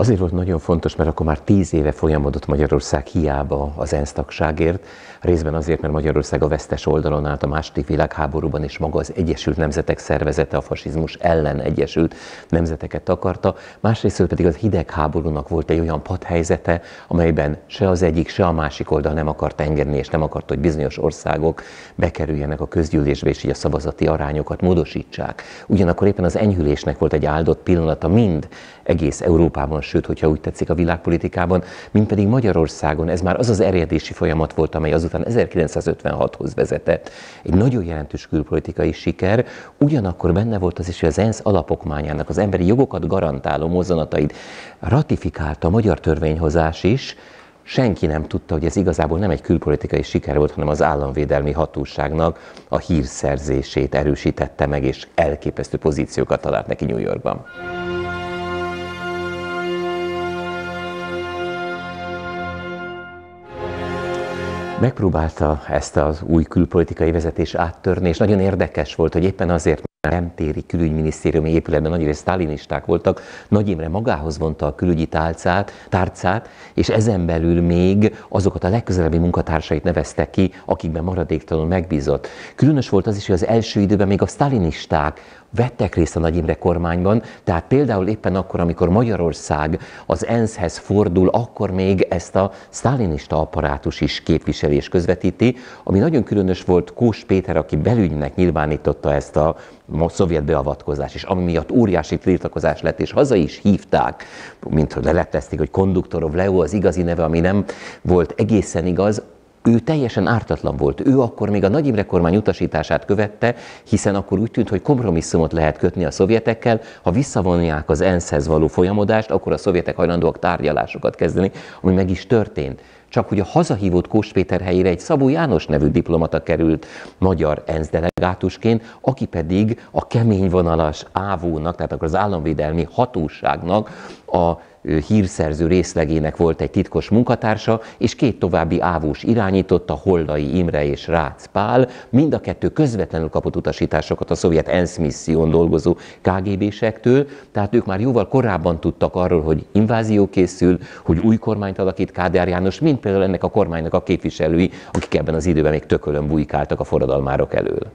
Azért volt nagyon fontos, mert akkor már tíz éve folyamodott Magyarország hiába az ENSZ tagságért, részben azért, mert Magyarország a vesztes oldalon állt a második világháborúban, és maga az Egyesült Nemzetek Szervezete a fasizmus ellen Egyesült Nemzeteket akarta, másrészt pedig az hidegháborúnak volt egy olyan padhelyzete, amelyben se az egyik, se a másik oldal nem akart engedni, és nem akart, hogy bizonyos országok bekerüljenek a közgyűlésbe, és így a szavazati arányokat módosítsák. Ugyanakkor éppen az enyhülésnek volt egy áldott pillanata mind egész Európában sőt, hogyha úgy tetszik a világpolitikában, mint pedig Magyarországon. Ez már az az erjedési folyamat volt, amely azután 1956-hoz vezetett. Egy nagyon jelentős külpolitikai siker, ugyanakkor benne volt az is, hogy az ENSZ alapokmányának az emberi jogokat garantáló mozzanatait ratifikálta a magyar törvényhozás is, senki nem tudta, hogy ez igazából nem egy külpolitikai siker volt, hanem az államvédelmi hatóságnak a hírszerzését erősítette meg, és elképesztő pozíciókat talált neki New Yorkban. Megpróbálta ezt az új külpolitikai vezetés áttörni, és nagyon érdekes volt, hogy éppen azért, mert a Remtéri külügyminisztériumi épületben nagyrészt stalinisták voltak, Nagy Imre magához vonta a külügyi tálcát, tárcát, és ezen belül még azokat a legközelebbi munkatársait nevezte ki, akikben maradéktalanul megbízott. Különös volt az is, hogy az első időben még a stalinisták vettek részt a Nagy Imre kormányban, tehát például éppen akkor, amikor Magyarország az ENSZ-hez fordul, akkor még ezt a sztálinista apparátus is képviselés közvetíti, ami nagyon különös volt Kós Péter, aki belügynek nyilvánította ezt a szovjet beavatkozás, és ami miatt óriási tiltakozás lett, és haza is hívták, mint hogy lelepezték, hogy Konduktorov Leo az igazi neve, ami nem volt egészen igaz, ő teljesen ártatlan volt. Ő akkor még a Nagy Imre kormány utasítását követte, hiszen akkor úgy tűnt, hogy kompromisszumot lehet kötni a szovjetekkel, ha visszavonják az ENSZ-hez való folyamodást, akkor a szovjetek hajlandóak tárgyalásokat kezdeni, ami meg is történt. Csak hogy a hazahívott Kós Péter helyére egy Szabó János nevű diplomata került magyar ENSZ delegátusként, aki pedig a kemény vonalas ávónak, tehát akkor az államvédelmi hatóságnak a hírszerző részlegének volt egy titkos munkatársa, és két további ávós irányította, Hollai Imre és Rácz Pál, mind a kettő közvetlenül kapott utasításokat a szovjet ENSZ misszión dolgozó KGB-sektől, tehát ők már jóval korábban tudtak arról, hogy invázió készül, hogy új kormányt alakít Kádár János, mint például ennek a kormánynak a képviselői, akik ebben az időben még tökölön bujkáltak a forradalmárok elől.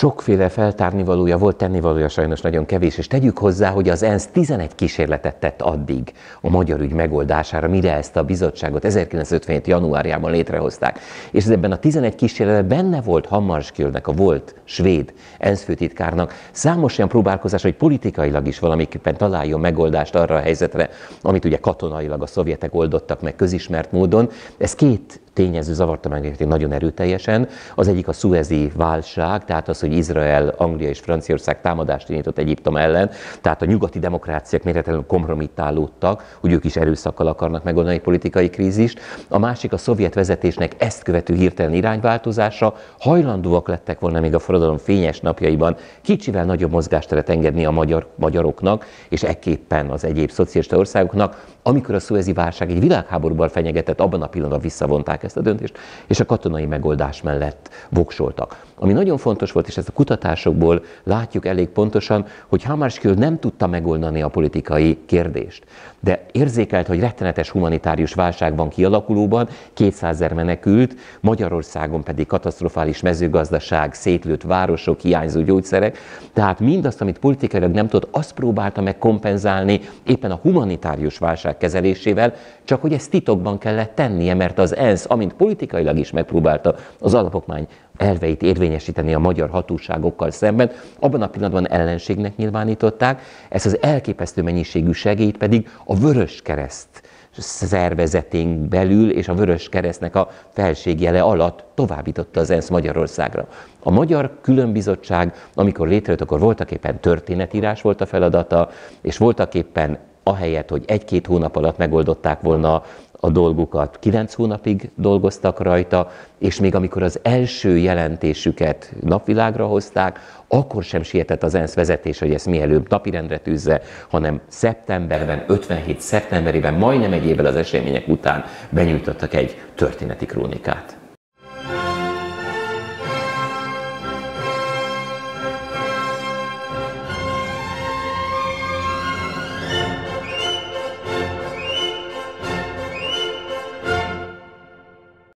sokféle feltárnivalója volt, tennivalója sajnos nagyon kevés, és tegyük hozzá, hogy az ENSZ 11 kísérletet tett addig a magyar ügy megoldására, mire ezt a bizottságot 1957. januárjában létrehozták. És ebben a 11 kísérletben benne volt Hammarskjöldnek, a volt svéd ENSZ főtitkárnak számos olyan próbálkozás, hogy politikailag is valamiképpen találjon megoldást arra a helyzetre, amit ugye katonailag a szovjetek oldottak meg közismert módon. Ez két tényező zavarta meg nagyon erőteljesen. Az egyik a szuezi válság, tehát az, hogy Izrael, Anglia és Franciaország támadást indított Egyiptom ellen, tehát a nyugati demokráciák méretlenül kompromittálódtak, hogy ők is erőszakkal akarnak megoldani egy politikai krízist. A másik a szovjet vezetésnek ezt követő hirtelen irányváltozása, hajlandóak lettek volna még a forradalom fényes napjaiban kicsivel nagyobb mozgásteret engedni a magyar, magyaroknak, és ekképpen az egyéb szocialista országoknak, amikor a szuezi válság egy világháborúban fenyegetett, abban a pillanatban visszavonták ezt ezt a döntést, és a katonai megoldás mellett voksoltak. Ami nagyon fontos volt, és ezt a kutatásokból látjuk elég pontosan, hogy Hamarskjöld nem tudta megoldani a politikai kérdést, de érzékelt, hogy rettenetes humanitárius válság van kialakulóban, 200 ezer menekült, Magyarországon pedig katasztrofális mezőgazdaság, szétlőtt városok, hiányzó gyógyszerek, tehát mindazt, amit politikailag nem tudott, azt próbálta meg kompenzálni éppen a humanitárius válság kezelésével, csak hogy ezt titokban kellett tennie, mert az ENSZ amint politikailag is megpróbálta az alapokmány elveit érvényesíteni a magyar hatóságokkal szemben, abban a pillanatban ellenségnek nyilvánították, ezt az elképesztő mennyiségű segélyt pedig a Vörös Kereszt szervezetén belül és a Vörös Keresztnek a felségjele alatt továbbította az ENSZ Magyarországra. A Magyar Különbizottság, amikor létrejött, akkor voltak éppen történetírás volt a feladata, és voltak éppen ahelyett, hogy egy-két hónap alatt megoldották volna a dolgukat. Kilenc hónapig dolgoztak rajta, és még amikor az első jelentésüket napvilágra hozták, akkor sem sietett az ENSZ vezetés, hogy ezt mielőbb napirendre tűzze, hanem szeptemberben, 57. szeptemberében, majdnem egy évvel az események után benyújtottak egy történeti krónikát.